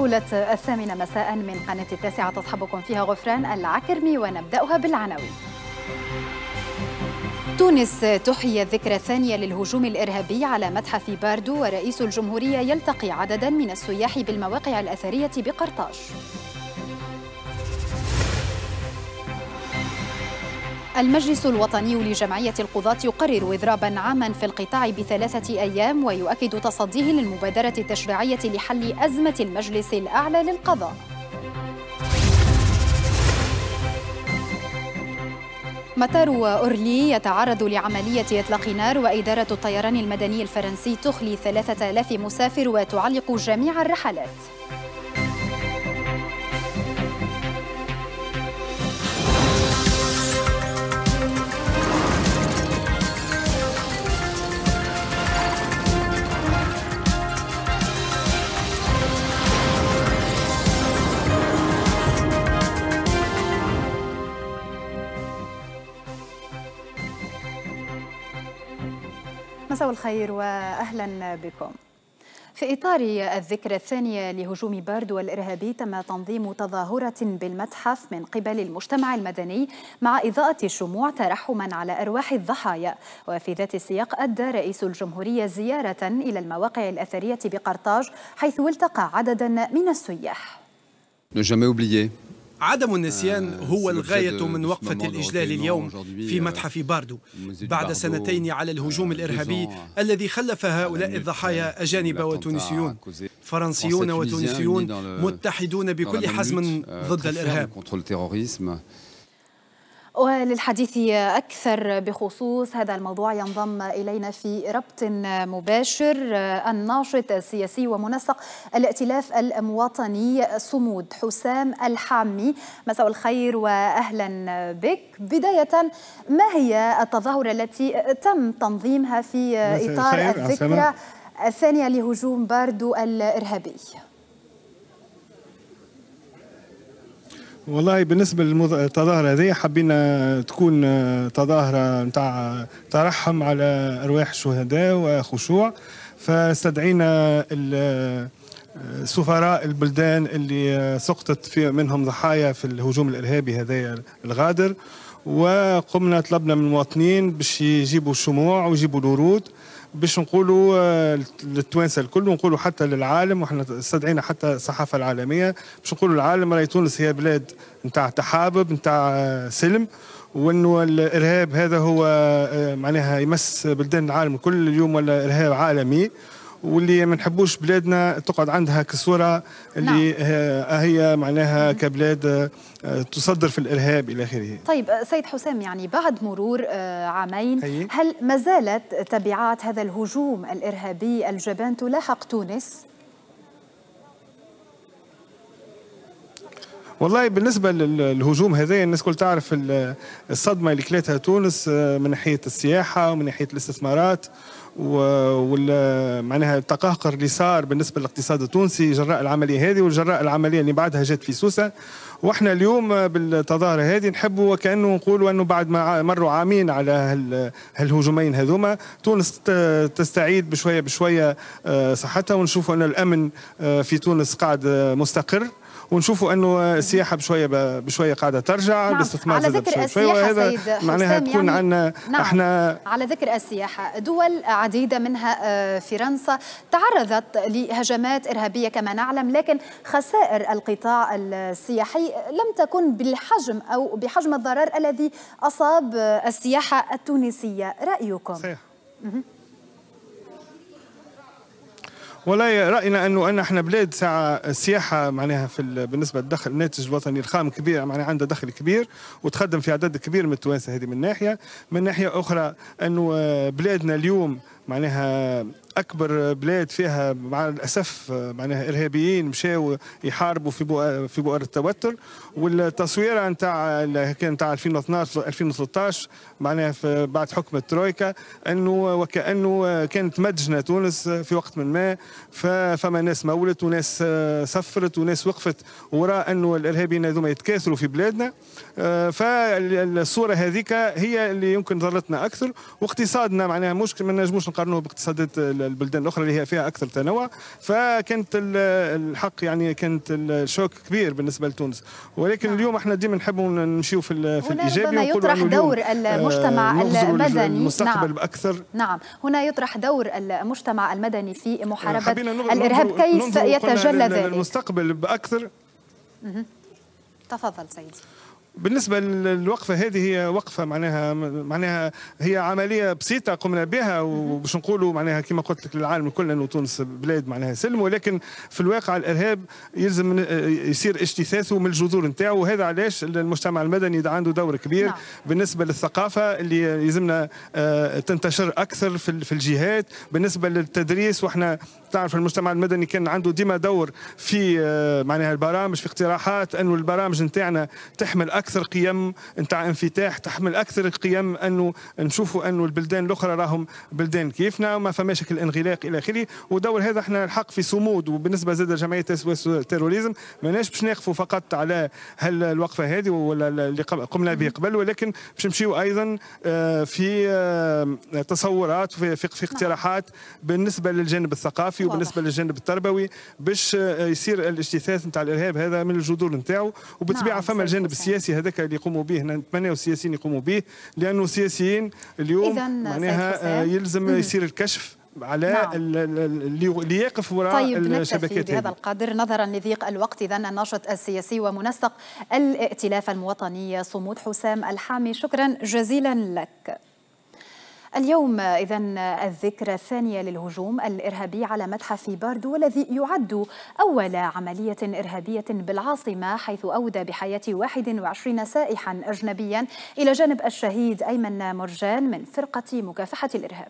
جولة الثامنة مساء من قناة التاسعة تصحبكم فيها غفران العكرمي ونبدأها بالعناوين تونس تحيي الذكرى الثانية للهجوم الإرهابي على متحف باردو ورئيس الجمهورية يلتقي عددا من السياح بالمواقع الأثرية بقرطاج المجلس الوطني لجمعية القضاة يقرر إضرابا عاما في القطاع بثلاثة أيام ويؤكد تصديه للمبادرة التشريعية لحل أزمة المجلس الأعلى للقضاء مطار أورلي يتعرض لعملية إطلاق نار وإدارة الطيران المدني الفرنسي تخلي 3000 مسافر وتعلق جميع الرحلات مساء الخير واهلا بكم. في إطار الذكرى الثانية لهجوم باردو الإرهابي تم تنظيم تظاهرة بالمتحف من قبل المجتمع المدني مع إضاءة الشموع ترحما على أرواح الضحايا وفي ذات السياق أدى رئيس الجمهورية زيارة إلى المواقع الأثرية بقرطاج حيث التقى عددا من السياح عدم النسيان آه، هو الغاية من وقفة الإجلال اليوم في متحف باردو بعد سنتين على الهجوم آه، الإرهابي آه، الذي خلف هؤلاء الضحايا أجانب وتونسيون فرنسيون وتونسيون متحدون بكل حزم ضد euh, الإرهاب وللحديث أكثر بخصوص هذا الموضوع ينضم إلينا في ربط مباشر الناشط السياسي ومنسق الائتلاف المواطني صمود حسام الحامي مساء الخير وأهلا بك بداية ما هي التظاهرة التي تم تنظيمها في إطار الذكرى الثانية لهجوم باردو الإرهابي؟ والله بالنسبه للتظاهره هذه حبينا تكون آه، تظاهره نتاع ترحم على ارواح الشهداء وخشوع فاستدعينا آه، سفراء البلدان اللي آه، سقطت في منهم ضحايا في الهجوم الارهابي هذايا الغادر وقمنا طلبنا من المواطنين باش يجيبوا الشموع ويجيبوا الورود باش نقولوا آه، للتوانسه الكل ونقولوا حتى للعالم وحنا استدعينا حتى الصحافه العالميه باش نقولوا للعالم راهي تونس هي بلاد نتاع تحابب نتاع آه، سلم وانه الارهاب هذا هو آه، معناها يمس بلدان العالم كل اليوم ولا ارهاب عالمي واللي ما نحبوش بلادنا تقعد عندها كصوره اللي نعم. هي معناها كبلاد آه، تصدر في الارهاب الى اخره. طيب آه، سيد حسام يعني بعد مرور آه، عامين هي. هل ما زالت تبعات هذا الهجوم الارهابي الجبان تلاحق تونس؟ والله بالنسبة للهجوم هذا الناس كل تعرف الصدمة اللي كلتها تونس من ناحية السياحة ومن ناحية الاستثمارات ومعناها التقهقر اللي صار بالنسبه للاقتصاد التونسي جراء العمليه هذه وجراء العمليه اللي بعدها جت في سوسه واحنا اليوم بالتظاهره هذه نحبوا وكانه نقولوا انه بعد ما مروا عامين على هالهجومين هذوما تونس تستعيد بشويه بشويه آه، صحتها ونشوفوا ان الامن آه، في تونس قاعد آه، مستقر ونشوفوا انه السياحه بشويه بشويه قاعده ترجع نعم. الاستثمار على ذكر السياحه سيد معناها تكون يعني عندنا نعم. احنا على ذكر السياحه دول عديده منها آه، فرنسا تعرضت لهجمات ارهابيه كما نعلم لكن خسائر القطاع السياحي لم تكن بالحجم او بحجم الضرر الذي اصاب السياحه التونسيه رايكم صحيح. ولا راينا انه ان احنا بلاد ساعه السياحه معناها في بالنسبه للدخل الناتج الوطني الخام كبير معناها عندها دخل كبير وتخدم في عدد كبير من التوانسه هذه من ناحيه من ناحيه اخرى انه آه، بلادنا اليوم معناها اكبر بلاد فيها مع الاسف معناها ارهابيين مشاو يحاربوا في بؤر في بؤر التوتر والتصويره نتاع كان نتاع 2012 2013 معناها بعد حكم الترويكا انه وكانه كانت مدجنه تونس في وقت من ما فما ناس مولت وناس سفرت وناس وقفت وراء انه الارهابيين هذوما يتكاثروا في بلادنا فالصوره هذيك هي اللي يمكن ضرتنا اكثر واقتصادنا معناها مش ما نجموش نقارنه باقتصادات البلدان الاخرى اللي هي فيها اكثر تنوع فكانت الحق يعني كانت الشوك كبير بالنسبه لتونس ولكن نعم. اليوم احنا ديما نحبوا نمشيو في, في الايجابي ربما يطرح دور المجتمع آه، المدني نعم. المستقبل نعم. باكثر نعم هنا يطرح دور المجتمع المدني في محاربه الارهاب كيف يتجلى ذلك المستقبل باكثر تفضل سيدي بالنسبه للوقفه هذه هي وقفه معناها معناها هي عمليه بسيطه قمنا بها وباش نقولوا معناها كما قلت لك للعالم الكل انه تونس بلاد معناها سلم ولكن في الواقع الارهاب يلزم يصير اجتثاثه من الجذور نتاعو وهذا علاش المجتمع المدني عنده دور كبير نعم. بالنسبه للثقافه اللي يلزمنا آه، تنتشر اكثر في الجهات بالنسبه للتدريس واحنا تعرف المجتمع المدني كان عنده ديما دور في آه، معناها البرامج في اقتراحات انه البرامج نتاعنا تحمل اكثر قيم نتاع انفتاح تحمل اكثر القيم انه نشوفوا انه البلدان الاخرى راهم بلدان كيفنا نعم، وما فماش الانغلاق الى اخره ودور هذا احنا الحق في صمود وبالنسبه زاد جمعيه التيروريزم ماناش باش نقفوا فقط على هل الوقفه هذه ولا اللي قمنا به قبل ولكن باش نمشيو ايضا آه، في آه، تصورات في, في اقتراحات بالنسبه للجانب الثقافي وبالنسبه للجانب التربوي باش آه، يصير الاجتثاث نتاع الارهاب هذا من الجذور نتاعو وبالطبيعه نعم، فما الجانب السياسي السياسي هذاك اللي يقوموا به نتمنى السياسيين يقوموا به لانه السياسيين اليوم معناها آه، يلزم يصير الكشف على نعم. اللي يقف وراء طيب الشبكات بهذا القدر نظرا لضيق الوقت اذا الناشط السياسي ومنسق الائتلاف الوطني صمود حسام الحامي شكرا جزيلا لك اليوم إذا الذكرى الثانية للهجوم الإرهابي على متحف باردو والذي يعد أول عملية إرهابية بالعاصمة حيث أودى بحياة 21 سائحا أجنبيا إلى جانب الشهيد أيمن مرجان من فرقة مكافحة الإرهاب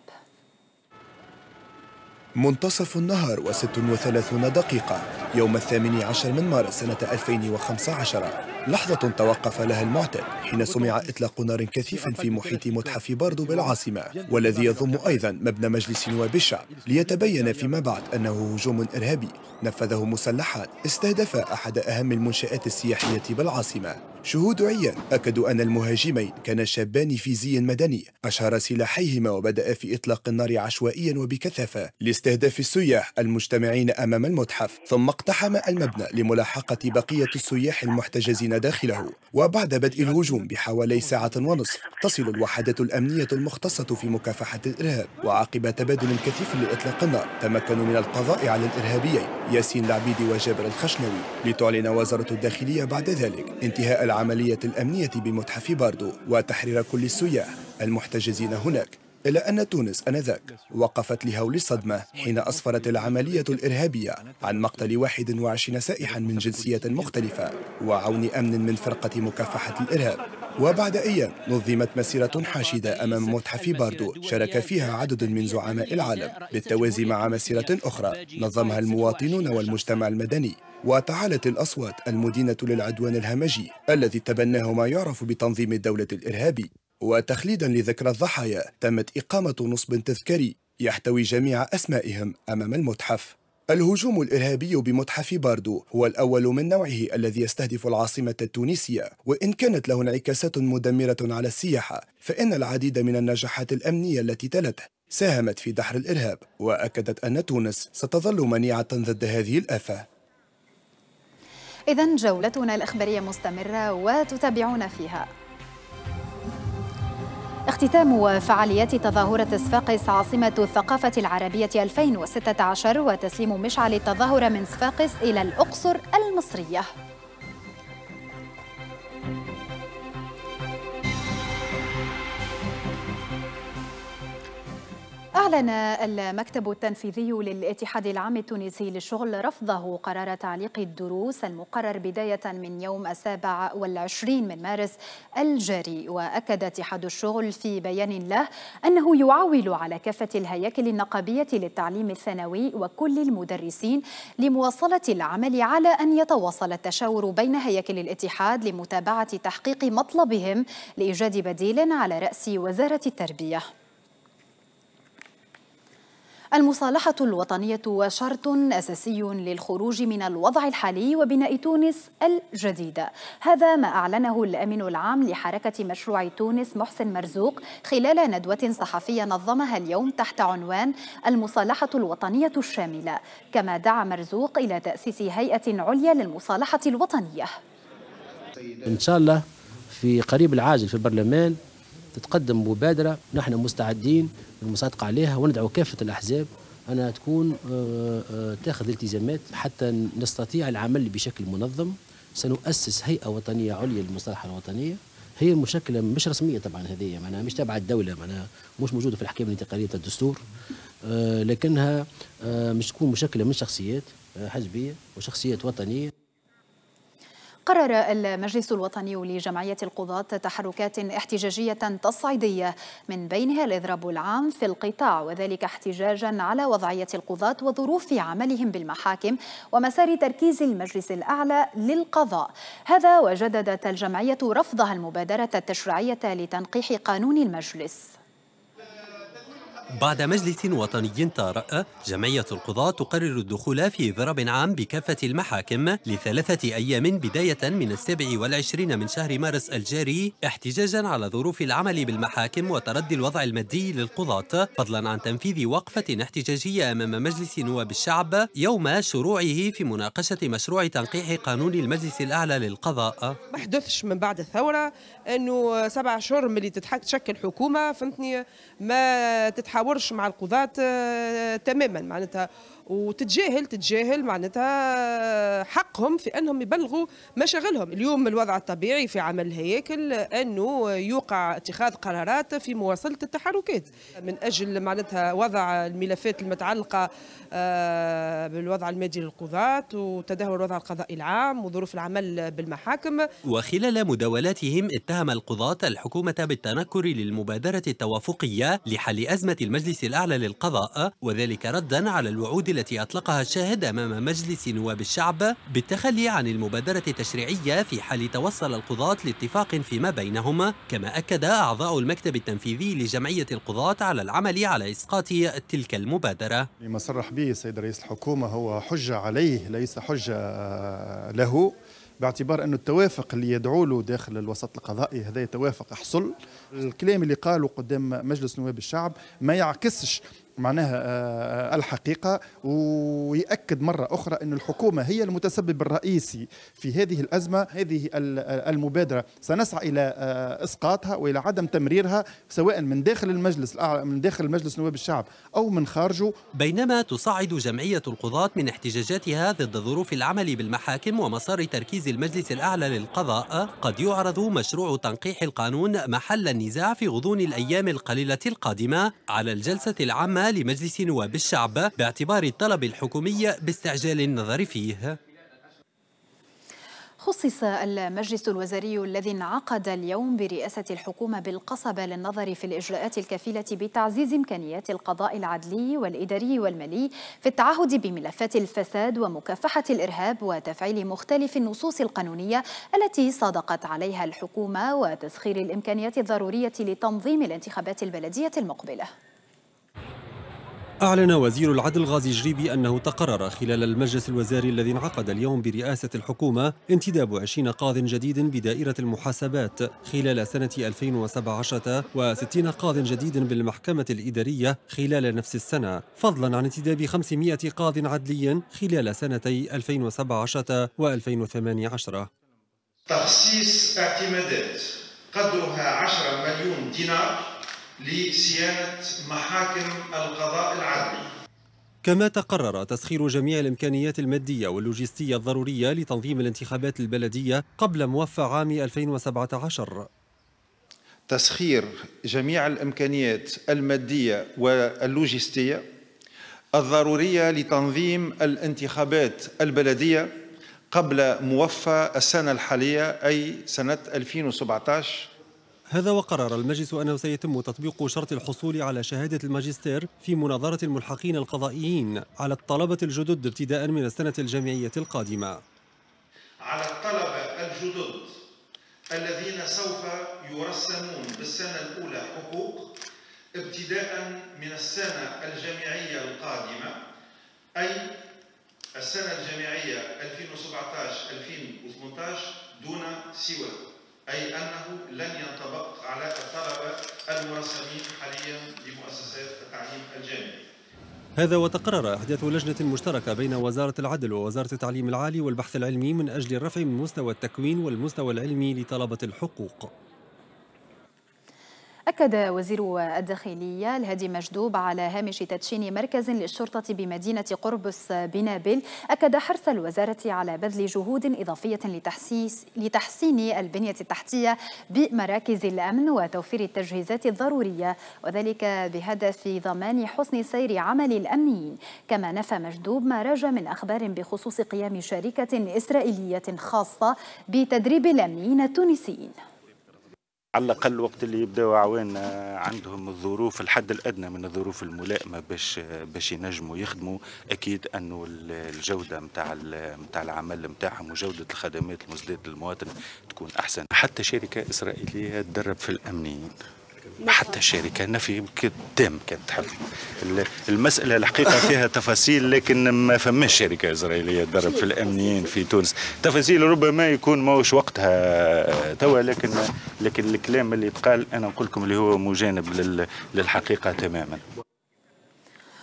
منتصف النهار و36 دقيقة يوم الثامن عشر من مارس سنة 2015 لحظة توقف لها المعتاد حين سمع إطلاق نار كثيف في محيط متحف باردو بالعاصمة والذي يضم أيضا مبنى مجلس نواب الشعب ليتبين فيما بعد أنه هجوم إرهابي نفذه مسلحات استهدف أحد أهم المنشآت السياحية بالعاصمة شهود عيان أكدوا أن المهاجمين كانا شابان في زي مدني أشهر سلاحيهما وبدأ في إطلاق النار عشوائيا وبكثافة لاستهداف السياح المجتمعين أمام المتحف ثم اقتحم المبنى لملاحقة بقية السياح المحتجزين داخله وبعد بدء الهجوم بحوالي ساعة ونصف تصل الوحدة الأمنية المختصة في مكافحة الإرهاب وعقب تبادل كثيف لإطلاق النار تمكنوا من القضاء على الإرهابيين ياسين العبيدي وجابر الخشنوي لتعلن وزارة الداخلية بعد ذلك انتهاء العملية الأمنية بمتحف باردو وتحرير كل السياح المحتجزين هناك إلا أن تونس آنذاك وقفت لهول الصدمة حين أسفرت العملية الإرهابية عن مقتل 21 سائحا من جنسية مختلفة وعون أمن من فرقة مكافحة الإرهاب وبعد أيام نظمت مسيرة حاشدة أمام متحف باردو شارك فيها عدد من زعماء العالم بالتوازي مع مسيرة أخرى نظمها المواطنون والمجتمع المدني وتعالت الأصوات المدينة للعدوان الهمجي الذي تبناه ما يعرف بتنظيم الدولة الإرهابي وتخليدا لذكرى الضحايا تمت إقامة نصب تذكاري يحتوي جميع أسمائهم أمام المتحف الهجوم الإرهابي بمتحف باردو هو الأول من نوعه الذي يستهدف العاصمة التونسية وإن كانت له انعكاسات مدمرة على السياحة فإن العديد من النجاحات الأمنية التي تلته ساهمت في دحر الإرهاب وأكدت أن تونس ستظل منيعة ضد هذه الآفة إذا جولتنا الإخبارية مستمرة وتتابعون فيها اختتام فعاليات تظاهرة صفاقس عاصمة الثقافة العربية 2016 وتسليم مشعل التظاهرة من صفاقس إلى الأقصر المصرية أعلن المكتب التنفيذي للاتحاد العام التونسي للشغل رفضه قرار تعليق الدروس المقرر بداية من يوم السابع والعشرين من مارس الجاري وأكد اتحاد الشغل في بيان له أنه يعول على كافة الهياكل النقابية للتعليم الثانوي وكل المدرسين لمواصلة العمل على أن يتواصل التشاور بين هياكل الاتحاد لمتابعة تحقيق مطلبهم لإيجاد بديل على رأس وزارة التربية المصالحة الوطنية شرط أساسي للخروج من الوضع الحالي وبناء تونس الجديدة هذا ما أعلنه الأمين العام لحركة مشروع تونس محسن مرزوق خلال ندوة صحفية نظمها اليوم تحت عنوان المصالحة الوطنية الشاملة كما دعا مرزوق إلى تأسيس هيئة عليا للمصالحة الوطنية إن شاء الله في قريب العاجل في البرلمان تتقدم مبادرة نحن مستعدين للمصادقة عليها وندعو كافة الأحزاب أنها تكون آه، آه، تاخذ التزامات حتى نستطيع العمل بشكل منظم سنؤسس هيئة وطنية عليا للمصالحة الوطنية هي مشكلة مش رسمية طبعا هذه معناها مش تابعة الدولة معناها مش موجودة في الأحكام الانتقالية الدستور آه، لكنها مش تكون مشكلة من شخصيات حزبية وشخصيات وطنية قرر المجلس الوطني لجمعية القضاة تحركات احتجاجية تصعيدية من بينها الإضراب العام في القطاع وذلك احتجاجا على وضعية القضاة وظروف عملهم بالمحاكم ومسار تركيز المجلس الأعلى للقضاء هذا وجددت الجمعية رفضها المبادرة التشريعية لتنقيح قانون المجلس بعد مجلس وطني طارئ جمعية القضاة تقرر الدخول في ضرب عام بكافة المحاكم لثلاثة أيام بداية من السابع والعشرين من شهر مارس الجاري احتجاجا على ظروف العمل بالمحاكم وتردي الوضع المادي للقضاة فضلا عن تنفيذ وقفة احتجاجية أمام مجلس نواب الشعب يوم شروعه في مناقشة مشروع تنقيح قانون المجلس الأعلى للقضاء ما حدثش من بعد الثورة أنه سبع شهور ملي تتحك تشكل حكومة فهمتني ما تتحول تحاورش مع القضاة آه، تماما معناتها وتتجاهل تتجاهل معناتها حقهم في انهم يبلغوا مشاغلهم اليوم الوضع الطبيعي في عمل الهياكل انه يوقع اتخاذ قرارات في مواصله التحركات من اجل معناتها وضع الملفات المتعلقه آه، بالوضع المادي للقضاة وتدهور الوضع القضائي العام وظروف العمل بالمحاكم وخلال مداولاتهم اتهم القضاة الحكومة بالتنكر للمبادرة التوافقية لحل أزمة المجلس الأعلى للقضاء وذلك ردا على الوعود التي أطلقها الشاهد أمام مجلس نواب الشعب بالتخلي عن المبادرة التشريعية في حال توصل القضاة لاتفاق فيما بينهما كما أكد أعضاء المكتب التنفيذي لجمعية القضاة على العمل على إسقاط تلك المبادرة ما صرح به السيد رئيس الحكومة هو حجة عليه ليس حجة آه، له باعتبار أن التوافق اللي يدعو له داخل الوسط القضائي هذا يتوافق حصل الكلام اللي قاله قدام مجلس نواب الشعب ما يعكسش معناها آه، آه، الحقيقة ويأكد مرة أخرى أن الحكومة هي المتسبب الرئيسي في هذه الأزمة هذه آه، المبادرة سنسعى إلى إسقاطها وإلى عدم تمريرها سواء من داخل المجلس من داخل مجلس نواب الشعب أو من خارجه بينما تصعد جمعية القضاة من احتجاجاتها ضد ظروف العمل بالمحاكم ومسار تركيز المجلس الأعلى للقضاء قد يعرض مشروع تنقيح القانون محل النزاع في غضون الأيام القليلة القادمة على الجلسة العامة لمجلس نواب الشعب باعتبار الطلب الحكومي باستعجال النظر فيه خصص المجلس الوزاري الذي انعقد اليوم برئاسة الحكومة بالقصبة للنظر في الإجراءات الكفيلة بتعزيز إمكانيات القضاء العدلي والإداري والمالي في التعهد بملفات الفساد ومكافحة الإرهاب وتفعيل مختلف النصوص القانونية التي صادقت عليها الحكومة وتسخير الإمكانيات الضرورية لتنظيم الانتخابات البلدية المقبلة أعلن وزير العدل غازي جريبي أنه تقرر خلال المجلس الوزاري الذي انعقد اليوم برئاسة الحكومة انتداب 20 قاض جديد بدائرة المحاسبات خلال سنة 2017 و60 قاض جديد بالمحكمة الإدارية خلال نفس السنة فضلا عن انتداب 500 قاض عدلي خلال سنتي 2017 و2018 تخصيص اعتمادات قدرها 10 مليون دينار لصيانة محاكم القضاء العدلي كما تقرر تسخير جميع الإمكانيات المادية واللوجستية الضرورية لتنظيم الانتخابات البلدية قبل موفى عام 2017 تسخير جميع الإمكانيات المادية واللوجستية الضرورية لتنظيم الانتخابات البلدية قبل موفى السنة الحالية أي سنة 2017 هذا وقرر المجلس أنه سيتم تطبيق شرط الحصول على شهادة الماجستير في مناظرة الملحقين القضائيين على الطلبة الجدد ابتداء من السنة الجامعية القادمة على الطلبة الجدد الذين سوف يرسمون بالسنة الأولى حقوق ابتداء من السنة الجامعية القادمة أي السنة الجامعية 2017-2018 دون سواه أي أنه لن ينطبق على الطلبة المرسمين حاليا لمؤسسات التعليم الجامعي هذا وتقرر إحداث لجنة مشتركة بين وزارة العدل ووزارة التعليم العالي والبحث العلمي من أجل الرفع من مستوى التكوين والمستوى العلمي لطلبة الحقوق أكد وزير الداخلية الهادي مجدوب على هامش تدشين مركز للشرطة بمدينة قربص بنابل أكد حرص الوزارة على بذل جهود إضافية لتحسيس لتحسين البنية التحتية بمراكز الأمن وتوفير التجهيزات الضرورية وذلك بهدف ضمان حسن سير عمل الأمنيين كما نفى مجدوب ما راج من أخبار بخصوص قيام شركة إسرائيلية خاصة بتدريب الأمنيين التونسيين على الاقل وقت اللي يبداو عوان آه، عندهم الظروف الحد الادنى من الظروف الملائمه باش آه، باش ينجموا يخدموا اكيد انه الجوده نتاع نتاع العمل نتاعهم وجوده الخدمات المسداه للمواطن تكون احسن حتى شركه اسرائيليه تدرب في الامنيين حتى الشركة نفي قدام كانت تحل المسألة الحقيقة فيها تفاصيل لكن ما فماش شركة إسرائيلية تدرب في الأمنيين في تونس تفاصيل ربما يكون ماهوش وقتها آه، توا لكن لكن الكلام اللي يتقال أنا نقول لكم اللي هو مجانب للحقيقة تماما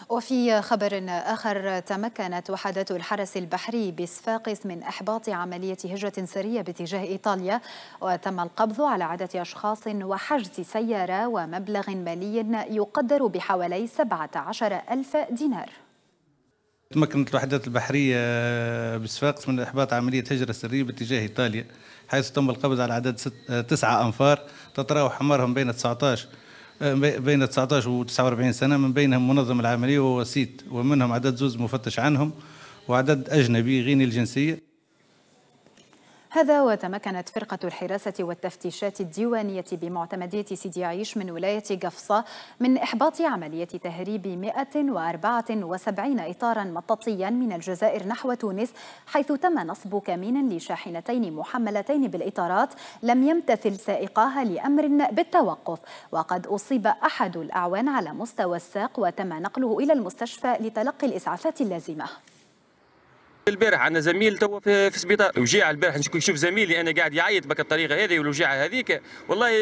وفي خبر آخر تمكنت وحدات الحرس البحري بصفاقس من إحباط عملية هجرة سرية باتجاه إيطاليا وتم القبض على عدة أشخاص وحجز سيارة ومبلغ مالي يقدر بحوالي 17 ألف دينار تمكنت الوحدات البحرية آه، بصفاقس من إحباط عملية هجرة سرية باتجاه إيطاليا حيث تم القبض على عدد آه، تسعة أنفار تتراوح حمارهم بين 19 بين 19 و 49 سنة من بينهم منظم العملية وسيت ومنهم عدد زوز مفتش عنهم وعدد أجنبي غيني الجنسية هذا وتمكنت فرقة الحراسة والتفتيشات الديوانية بمعتمدية سيدي عيش من ولاية قفصة من إحباط عملية تهريب 174 إطارا مطاطيا من الجزائر نحو تونس حيث تم نصب كمين لشاحنتين محملتين بالإطارات لم يمتثل سائقاها لأمر بالتوقف وقد أصيب أحد الأعوان على مستوى الساق وتم نقله إلى المستشفى لتلقي الإسعافات اللازمة البارح عندنا زميل تو في, في سبيطار البارح نشوف زميلي انا قاعد يعيط بك الطريقه هذه والوجيعه هذيك والله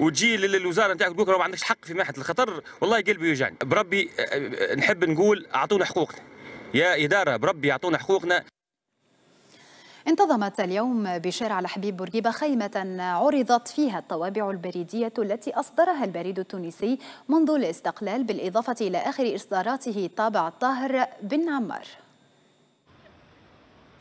وتجي للوزاره نتاعك تقول ما عندكش حق في محل الخطر والله قلبي يوجعني بربي نحب نقول اعطونا حقوقنا يا اداره بربي اعطونا حقوقنا انتظمت اليوم بشارع الحبيب بورقيبة خيمة عرضت فيها الطوابع البريدية التي أصدرها البريد التونسي منذ الاستقلال بالإضافة إلى آخر إصداراته طابع الطاهر بن عمار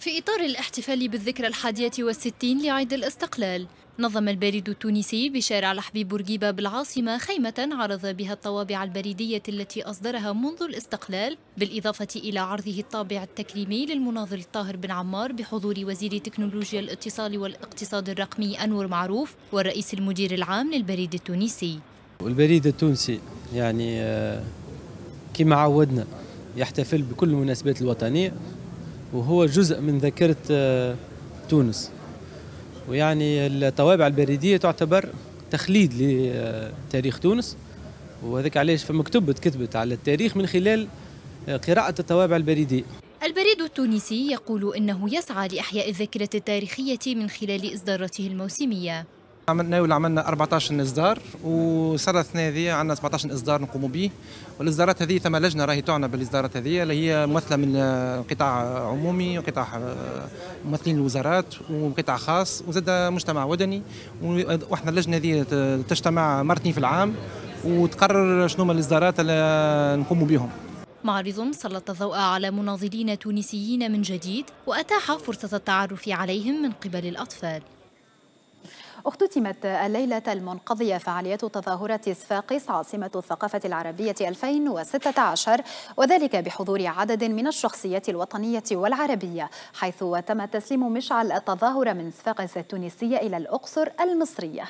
في إطار الاحتفال بالذكرى الحادية والستين لعيد الاستقلال نظم البريد التونسي بشارع الحبيب بورقيبة بالعاصمة خيمة عرض بها الطوابع البريدية التي أصدرها منذ الاستقلال بالإضافة إلى عرضه الطابع التكريمي للمناضل الطاهر بن عمار بحضور وزير تكنولوجيا الاتصال والاقتصاد الرقمي أنور معروف والرئيس المدير العام للبريد التونسي البريد التونسي يعني آه، كما عودنا يحتفل بكل المناسبات الوطنية وهو جزء من ذاكرة آه، تونس ويعني الطوابع البريدية تعتبر تخليد لتاريخ تونس وهذاك علاش كتب تكتبت على التاريخ من خلال آه، قراءة الطوابع البريدية البريد التونسي يقول إنه يسعى لإحياء الذاكرة التاريخية من خلال إصداراته الموسمية عملنا ولا عملنا 14 اصدار وصار الثانيه هذه عندنا 17 اصدار نقوموا به والاصدارات هذه ثم لجنه راهي تعنى بالاصدارات هذه اللي هي ممثله من قطاع عمومي وقطاع آه، ممثلين الوزارات وقطاع خاص وزاد مجتمع مدني واحنا اللجنه هذه تجتمع مرتين في العام وتقرر شنو هما الاصدارات اللي نقوموا بهم معرض سلط الضوء على مناضلين تونسيين من جديد وأتاح فرصة التعرف عليهم من قبل الأطفال اختتمت الليلة المنقضية فعالية تظاهرة صفاقس عاصمة الثقافة العربية 2016 وذلك بحضور عدد من الشخصيات الوطنية والعربية حيث تم تسليم مشعل التظاهرة من صفاقس التونسية إلى الأقصر المصرية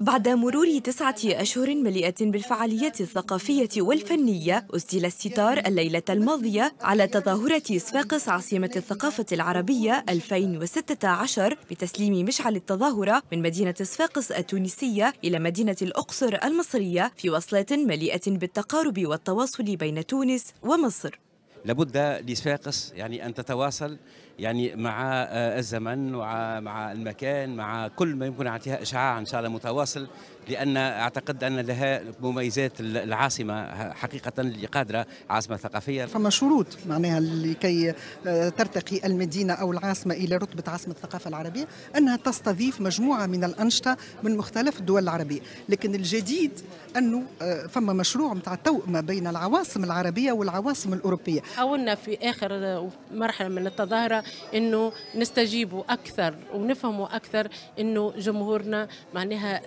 بعد مرور تسعة أشهر مليئة بالفعاليات الثقافية والفنية أسدل الستار الليلة الماضية على تظاهرة صفاقس عاصمة الثقافة العربية 2016 بتسليم مشعل التظاهرة من مدينة صفاقس التونسية إلى مدينة الأقصر المصرية في وصلات مليئة بالتقارب والتواصل بين تونس ومصر لابد لصفاقس يعني أن تتواصل يعني مع آه، الزمن ومع المكان مع كل ما يمكن اعطيها اشعاع ان شاء الله متواصل لان اعتقد ان لها مميزات العاصمه حقيقه اللي قادره عاصمه ثقافيه فما شروط معناها لكي آه، ترتقي المدينه او العاصمه الى رتبه عاصمه الثقافه العربيه انها تستضيف مجموعه من الانشطه من مختلف الدول العربيه لكن الجديد انه آه، فما مشروع نتاع التوأمه بين العواصم العربيه والعواصم الاوروبيه حاولنا في اخر آه، مرحله من التظاهره انه نستجيبوا اكثر ونفهموا اكثر انه جمهورنا معناها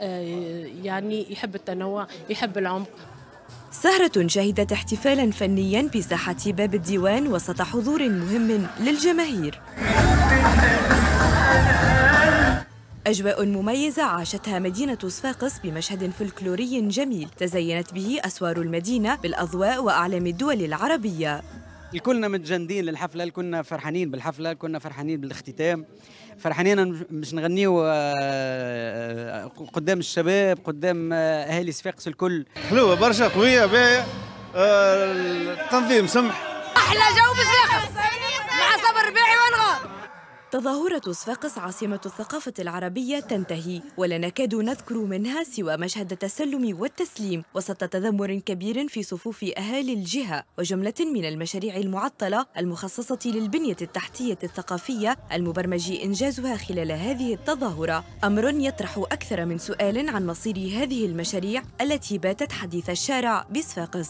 يعني يحب التنوع يحب العمق سهرة شهدت احتفالا فنيا بساحة باب الديوان وسط حضور مهم للجماهير أجواء مميزة عاشتها مدينة صفاقس بمشهد فلكلوري جميل تزينت به أسوار المدينة بالأضواء وأعلام الدول العربية الكلنا متجندين للحفلة الكلنا فرحانين بالحفلة كنا فرحانين بالاختتام فرحانين مش نغنيو آه، آه، قدام الشباب قدام آه، اهالي صفاقس الكل حلوه برشا قويه باهيه التنظيم سمح احلى جو بصفاقس تظاهرة صفاقس عاصمة الثقافة العربية تنتهي ولا نكاد نذكر منها سوى مشهد التسلم والتسليم وسط تذمر كبير في صفوف أهالي الجهة وجملة من المشاريع المعطلة المخصصة للبنية التحتية الثقافية المبرمج إنجازها خلال هذه التظاهرة أمر يطرح أكثر من سؤال عن مصير هذه المشاريع التي باتت حديث الشارع بصفاقس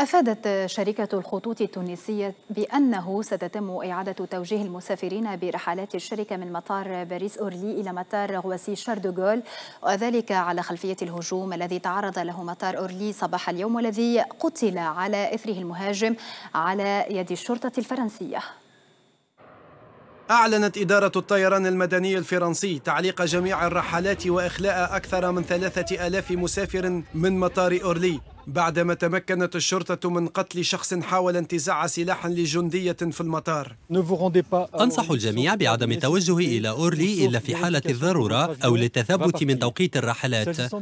أفادت شركة الخطوط التونسية بأنه ستتم إعادة توجيه المسافرين برحلات الشركة من مطار باريس أورلي إلى مطار غواسي شاردوغول وذلك على خلفية الهجوم الذي تعرض له مطار أورلي صباح اليوم والذي قتل على إثره المهاجم على يد الشرطة الفرنسية أعلنت إدارة الطيران المدني الفرنسي تعليق جميع الرحلات وإخلاء أكثر من ثلاثة ألاف مسافر من مطار أورلي بعدما تمكنت الشرطة من قتل شخص حاول انتزاع سلاحا لجندية في المطار أنصح الجميع بعدم التوجه إلى أورلي إلا في حالة الضرورة أو للتثبت من توقيت الرحلات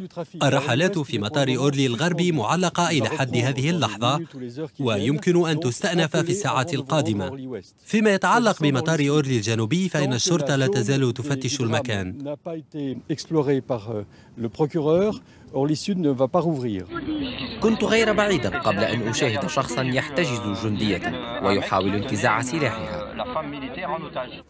الرحلات في مطار أورلي الغربي معلقة إلى حد هذه اللحظة ويمكن أن تستأنف في الساعات القادمة فيما يتعلق بمطار أورلي الجنوبي فإن الشرطة لا تزال تفتش المكان كنت غير بعيدا قبل أن أشاهد شخصا يحتجز جندية ويحاول انتزاع سلاحها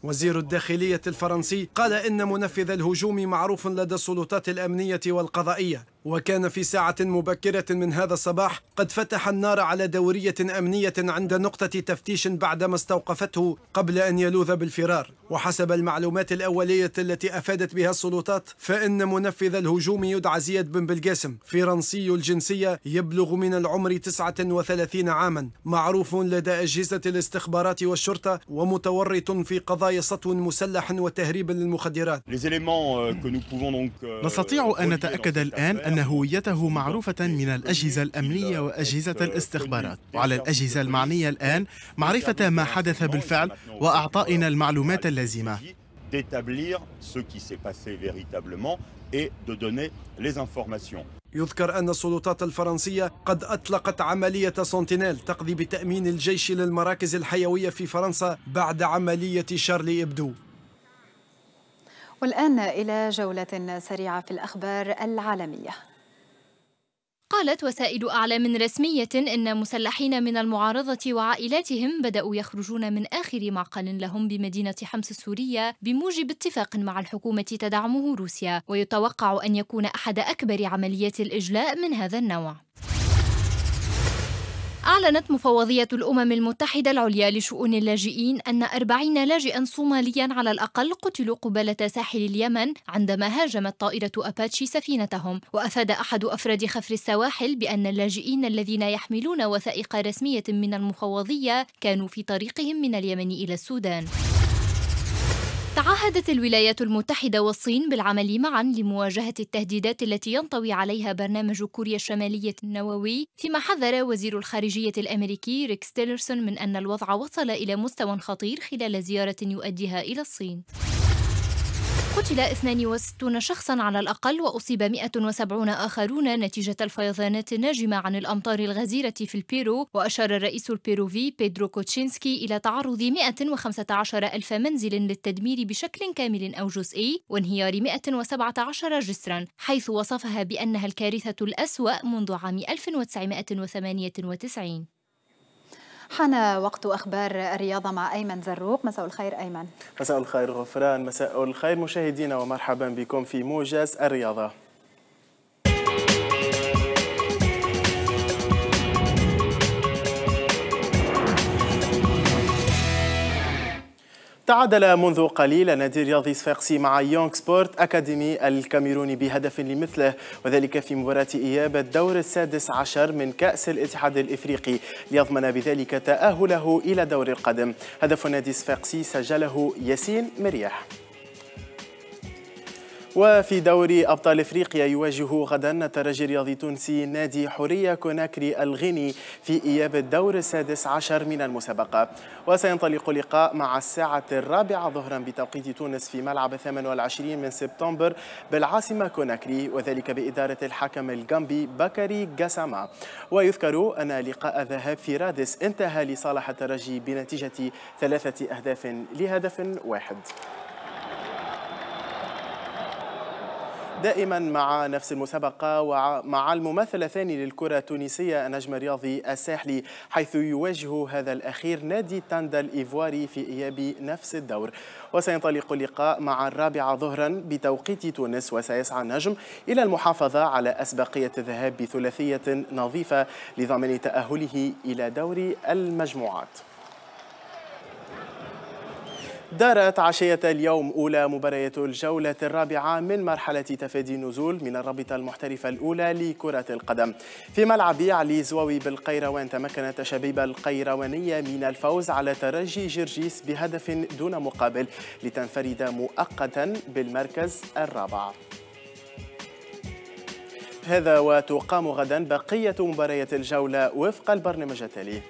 وزير الداخلية الفرنسي قال إن منفذ الهجوم معروف لدى السلطات الأمنية والقضائية وكان في ساعة مبكرة من هذا الصباح قد فتح النار على دورية أمنية عند نقطة تفتيش بعدما استوقفته قبل أن يلوذ بالفرار وحسب المعلومات الأولية التي أفادت بها السلطات فإن منفذ الهجوم يدعى زياد بن بلقاسم فرنسي الجنسية يبلغ من العمر 39 عاما معروف لدى أجهزة الاستخبارات والشرطة ومتورط في قضايا سطو مسلح وتهريب للمخدرات euh, euh, نستطيع أن نتأكد الآن أن هويته معروفة من الأجهزة الأمنية وأجهزة الاستخبارات وعلى الأجهزة المعنية الآن معرفة ما حدث بالفعل وأعطائنا المعلومات اللازمة يذكر أن السلطات الفرنسية قد أطلقت عملية سنتينيل تقضي بتأمين الجيش للمراكز الحيوية في فرنسا بعد عملية شارلي إبدو والآن إلى جولة سريعة في الأخبار العالمية قالت وسائل أعلام رسمية إن مسلحين من المعارضة وعائلاتهم بدأوا يخرجون من آخر معقل لهم بمدينة حمص السورية بموجب اتفاق مع الحكومة تدعمه روسيا ويتوقع أن يكون أحد أكبر عمليات الإجلاء من هذا النوع أعلنت مفوضية الأمم المتحدة العليا لشؤون اللاجئين أن أربعين لاجئا صوماليا على الأقل قتلوا قبالة ساحل اليمن عندما هاجمت طائرة أباتشي سفينتهم وأفاد أحد أفراد خفر السواحل بأن اللاجئين الذين يحملون وثائق رسمية من المفوضية كانوا في طريقهم من اليمن إلى السودان تعهدت الولايات المتحدة والصين بالعمل معا لمواجهة التهديدات التي ينطوي عليها برنامج كوريا الشمالية النووي، فيما حذر وزير الخارجية الأمريكي ريكس تيلرسون من أن الوضع وصل إلى مستوى خطير خلال زيارة يؤديها إلى الصين. قتل 62 شخصا على الأقل وأصيب 170 آخرون نتيجة الفيضانات الناجمة عن الأمطار الغزيرة في البيرو وأشار الرئيس البيروفي بيدرو كوتشينسكي إلى تعرض 115 ألف منزل للتدمير بشكل كامل أو جزئي وانهيار 117 جسرا حيث وصفها بأنها الكارثة الأسوأ منذ عام 1998 حان وقت أخبار الرياضة مع أيمن زروق مساء الخير أيمن مساء الخير غفران مساء الخير مشاهدينا ومرحبا بكم في موجز الرياضة تعادل منذ قليل نادي الرياضي صفاقسي مع يونغ سبورت أكاديمي الكاميروني بهدف لمثله وذلك في مباراة إياب الدور السادس عشر من كأس الاتحاد الإفريقي ليضمن بذلك تأهله إلى دور القدم هدف نادي صفاقسي سجله ياسين مرياح وفي دوري أبطال إفريقيا يواجه غدا الترجي الرياضي التونسي نادي حرية كوناكري الغيني في إياب الدور السادس عشر من المسابقة وسينطلق اللقاء مع الساعة الرابعة ظهرا بتوقيت تونس في ملعب 28 من سبتمبر بالعاصمة كوناكري وذلك بإدارة الحكم الجامبي بكري جاساما ويذكر أن لقاء ذهاب في رادس انتهى لصالح الترجي بنتيجة ثلاثة أهداف لهدف واحد دائما مع نفس المسابقة ومع الممثل الثاني للكرة التونسية النجم الرياضي الساحلي حيث يواجه هذا الأخير نادي تاندا الإيفواري في إياب نفس الدور وسينطلق اللقاء مع الرابعة ظهرا بتوقيت تونس وسيسعى النجم إلى المحافظة على أسبقية الذهاب بثلاثية نظيفة لضمان تأهله إلى دور المجموعات دارت عشية اليوم أولى مباريات الجولة الرابعة من مرحلة تفادي النزول من الرابطة المحترفة الأولى لكرة القدم في ملعب علي زواوي بالقيروان تمكنت الشبيبة القيروانية من الفوز على ترجي جرجيس بهدف دون مقابل لتنفرد مؤقتا بالمركز الرابع هذا وتقام غدا بقية مباريات الجولة وفق البرنامج التالي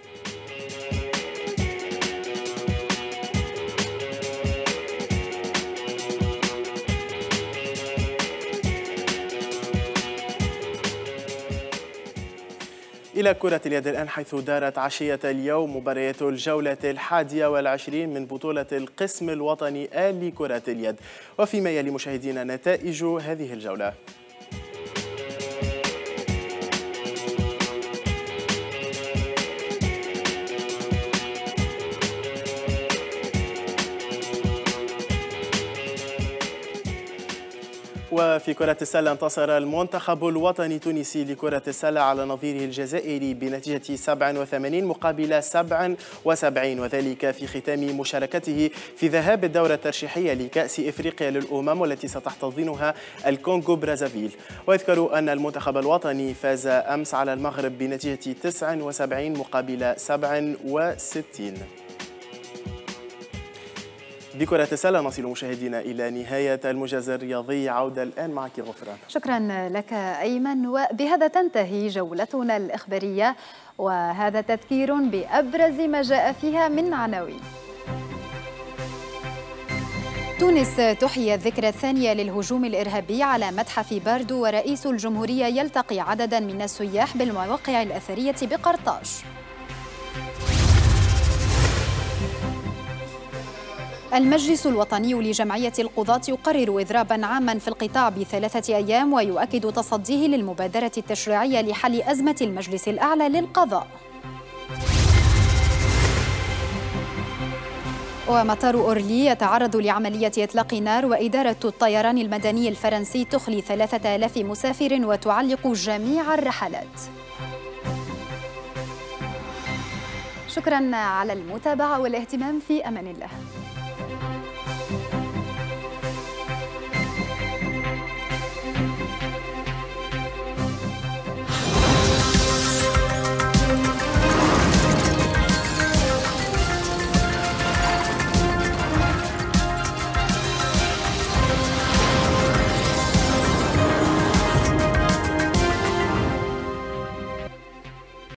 إلى كرة اليد الآن حيث دارت عشية اليوم مباريات الجولة الحادية والعشرين من بطولة القسم الوطني آل لكرة اليد وفيما يلي مشاهدينا نتائج هذه الجولة وفي كرة السلة انتصر المنتخب الوطني التونسي لكرة السلة على نظيره الجزائري بنتيجة 87 مقابل 77 وذلك في ختام مشاركته في ذهاب الدورة الترشيحية لكأس إفريقيا للأمم والتي ستحتضنها الكونغو برازافيل ويذكر أن المنتخب الوطني فاز أمس على المغرب بنتيجة 79 مقابل 67 بكرة السلة نصل مشاهدينا إلى نهاية المجاز الرياضي عودة الآن معك غفران شكرا لك أيمن وبهذا تنتهي جولتنا الإخبارية وهذا تذكير بأبرز ما جاء فيها من عناوين تونس تحيي الذكرى الثانية للهجوم الإرهابي على متحف باردو ورئيس الجمهورية يلتقي عددا من السياح بالمواقع الأثرية بقرطاج المجلس الوطني لجمعية القضاة يقرر إضرابا عاما في القطاع بثلاثة أيام ويؤكد تصديه للمبادرة التشريعية لحل أزمة المجلس الأعلى للقضاء ومطار أورلي يتعرض لعملية إطلاق نار وإدارة الطيران المدني الفرنسي تخلي 3000 مسافر وتعلق جميع الرحلات شكرا على المتابعة والاهتمام في أمان الله